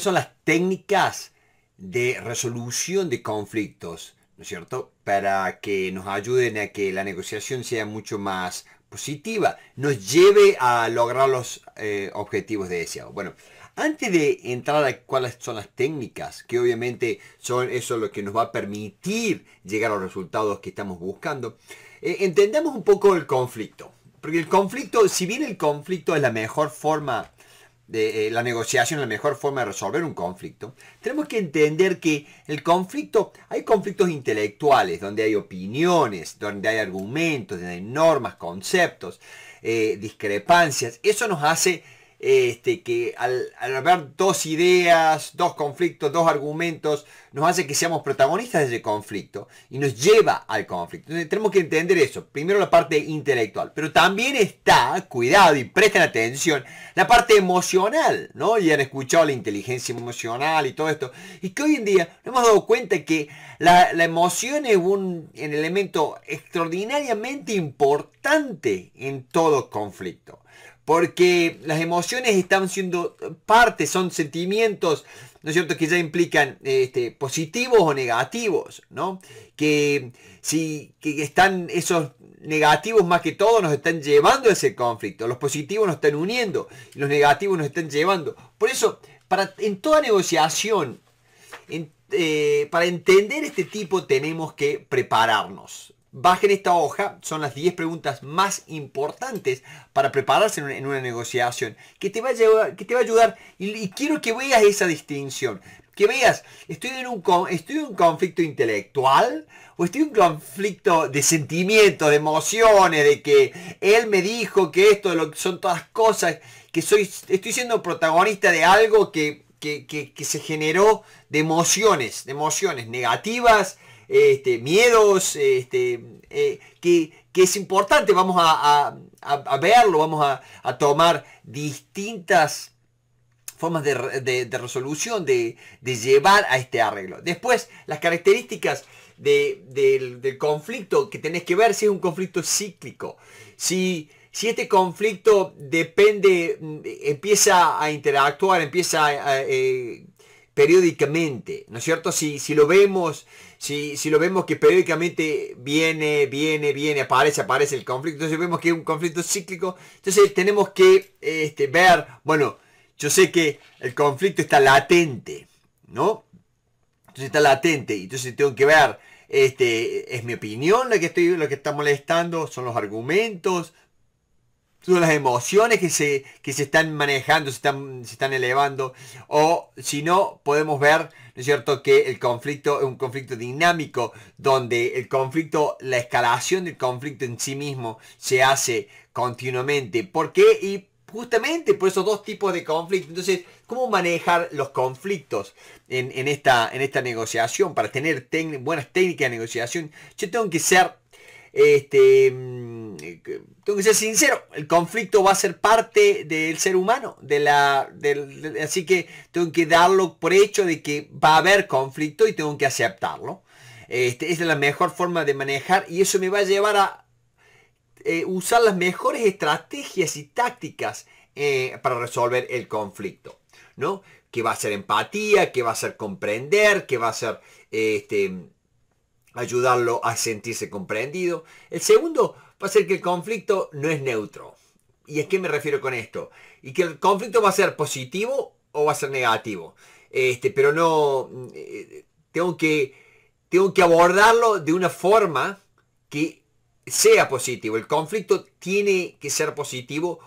son las técnicas de resolución de conflictos, ¿no es cierto? Para que nos ayuden a que la negociación sea mucho más positiva, nos lleve a lograr los eh, objetivos deseados. Bueno, antes de entrar a cuáles son las técnicas, que obviamente son eso lo que nos va a permitir llegar a los resultados que estamos buscando, eh, entendamos un poco el conflicto. Porque el conflicto, si bien el conflicto es la mejor forma de eh, la negociación la mejor forma de resolver un conflicto, tenemos que entender que el conflicto, hay conflictos intelectuales, donde hay opiniones, donde hay argumentos, donde hay normas, conceptos, eh, discrepancias. Eso nos hace este, que al, haber dos ideas, dos conflictos, dos argumentos, nos hace que seamos protagonistas de ese conflicto y nos lleva al conflicto. Entonces tenemos que entender eso. Primero la parte intelectual, pero también está, cuidado y presten atención, la parte emocional, ¿no? Ya han escuchado la inteligencia emocional y todo esto. Y que hoy en día nos hemos dado cuenta que la, emoción es un elemento extraordinariamente importante en todo conflicto porque las emociones están siendo parte, son sentimientos, ¿no es cierto?, que ya implican este, positivos o negativos, ¿no? Que si están esos negativos más que todo nos están llevando a ese conflicto, los positivos nos están uniendo, los negativos nos están llevando. Por eso, para, en toda negociación, eh, para entender este tipo tenemos que prepararnos, Bajen esta hoja, son las 10 preguntas más importantes para prepararse en una, negociación, que te va a, llevar, que te va a ayudar y, quiero que veas esa distinción. Que veas, ¿estoy en, un, ¿estoy un conflicto intelectual o estoy en un conflicto de sentimientos, de emociones, de que él me dijo que esto son todas cosas, que soy, estoy siendo protagonista de algo que, que se generó de emociones, de emociones negativas, este, miedos, este, eh, que, es importante, vamos a, verlo, vamos a, tomar distintas formas de, resolución, de, llevar a este arreglo. Después, las características del, conflicto que tenés que ver si es un conflicto cíclico, si si este conflicto depende, mm, empieza a interactuar, empieza a, eh, periódicamente, ¿no es cierto? Si, si lo vemos, si, si, lo vemos que periódicamente viene, viene, viene, aparece, aparece el conflicto, entonces vemos que es un conflicto cíclico, entonces tenemos que este, ver, bueno, yo sé que el conflicto está latente, ¿no? Entonces está latente, entonces tengo que ver, este, es mi opinión la que estoy, lo que está molestando, son los argumentos, todas las emociones que se, que se están manejando, se están, se están elevando, o si no, podemos ver, ¿no es cierto?, que el conflicto es un conflicto dinámico, donde el conflicto, la escalación del conflicto en sí mismo se hace continuamente. ¿Por qué? Y justamente por esos dos tipos de conflictos. Entonces, ¿cómo manejar los conflictos en esta, en esta negociación? Para tener buenas técnicas de negociación, yo tengo que ser este, mm, eh, tengo que ser sincero, el conflicto va a ser parte del ser humano, de la, así que tengo que darlo por hecho de que va a haber conflicto y tengo que aceptarlo. Este, es la mejor forma de manejar y eso me va a llevar a eh, usar las mejores estrategias y tácticas eh, para resolver el conflicto, ¿no? Que va a ser empatía, que va a ser comprender, que va a ser este, ayudarlo a sentirse comprendido. El segundo va a ser que el conflicto no es neutro. ¿Y a qué me refiero con esto? Y que el conflicto va a ser positivo o va a ser negativo. Este, pero no, eh, tengo, que, tengo que abordarlo de una forma que sea positivo. El conflicto tiene que ser positivo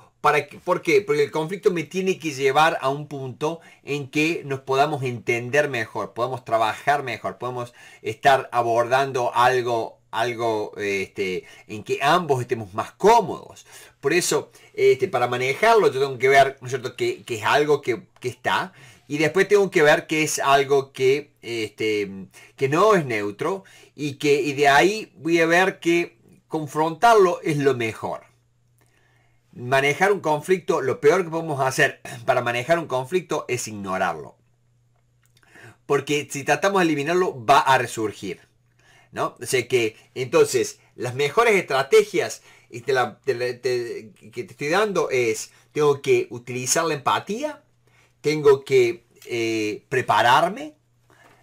¿Por qué? Porque el conflicto me tiene que llevar a un punto en que nos podamos entender mejor, podamos trabajar mejor, podemos estar abordando algo algo este, en que ambos estemos más cómodos. Por eso, este, para manejarlo, yo tengo que ver, cierto?, que, es algo que, está. Y después tengo que ver que es algo que, este, que no es neutro. Y que y de ahí voy a ver que confrontarlo es lo mejor manejar un conflicto, lo peor que podemos hacer para manejar un conflicto es ignorarlo. Porque si tratamos de eliminarlo, va a resurgir. ¿No? que, entonces, las mejores estrategias que te estoy dando es, tengo que utilizar la empatía, tengo que eh, prepararme,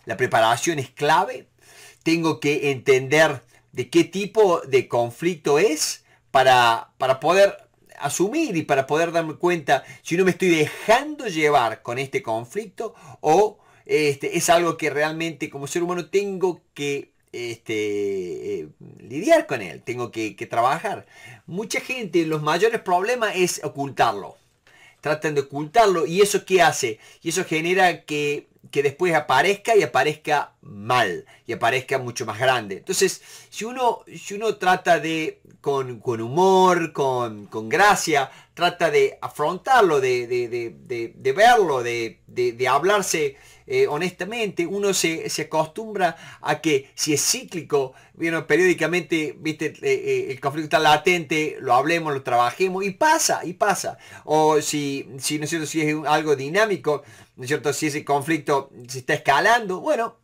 la preparación es clave, tengo que entender de qué tipo de conflicto es para, para poder asumir y para poder darme cuenta si no me estoy dejando llevar con este conflicto o este, es algo que realmente como ser humano tengo que este, eh, lidiar con él, tengo que, que trabajar. Mucha gente, los mayores problemas es ocultarlo. Tratan de ocultarlo y eso qué hace? Y eso genera que que después aparezca y aparezca mal y aparezca mucho más grande. Entonces, si uno, si uno trata de, con, humor, con, gracia, trata de afrontarlo, de, verlo, de, hablarse eh, honestamente, uno se, acostumbra a que si es cíclico, bueno, periódicamente, viste, eh, eh, el conflicto está latente, lo hablemos, lo trabajemos y pasa, y pasa. O si, si, no si es algo dinámico, cierto? Si ese conflicto se está escalando, bueno,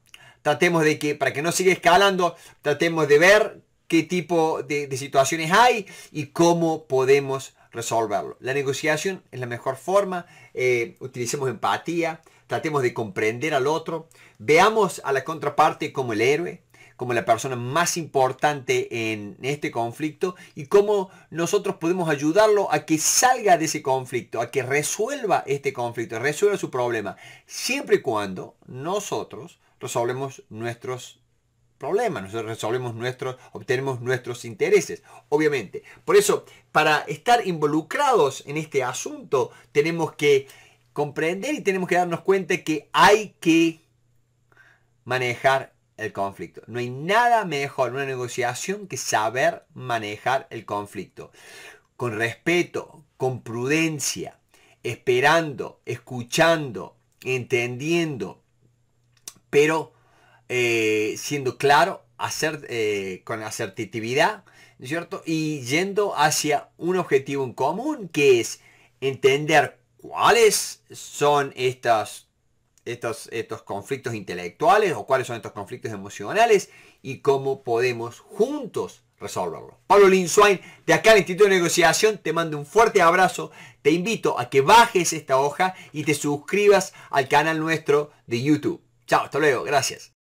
tratemos de que, para que no siga escalando, tratemos de ver qué tipo de, situaciones hay y cómo podemos resolverlo. La negociación es la mejor forma, eh, utilicemos empatía, tratemos de comprender al otro, veamos a la contraparte como el héroe, como la persona más importante en este conflicto y cómo nosotros podemos ayudarlo a que salga de ese conflicto, a que resuelva este conflicto, resuelva su problema, siempre y cuando nosotros resolvemos nuestros problemas, nosotros resolvemos nuestros, obtenemos nuestros intereses, obviamente. Por eso, para estar involucrados en este asunto, tenemos que comprender y tenemos que darnos cuenta que hay que manejar el conflicto. No hay nada mejor en una negociación que saber manejar el conflicto. Con respeto, con prudencia, esperando, escuchando, entendiendo, pero eh, siendo claro, hacer, eh, con asertividad, cierto? Y yendo hacia un objetivo en común, que es entender cuáles son estas estos, estos conflictos intelectuales o cuáles son estos conflictos emocionales y cómo podemos juntos resolverlo. Pablo Linswain, de acá al Instituto de Negociación, te mando un fuerte abrazo. Te invito a que bajes esta hoja y te suscribas al canal nuestro de YouTube. Chao, hasta luego, gracias.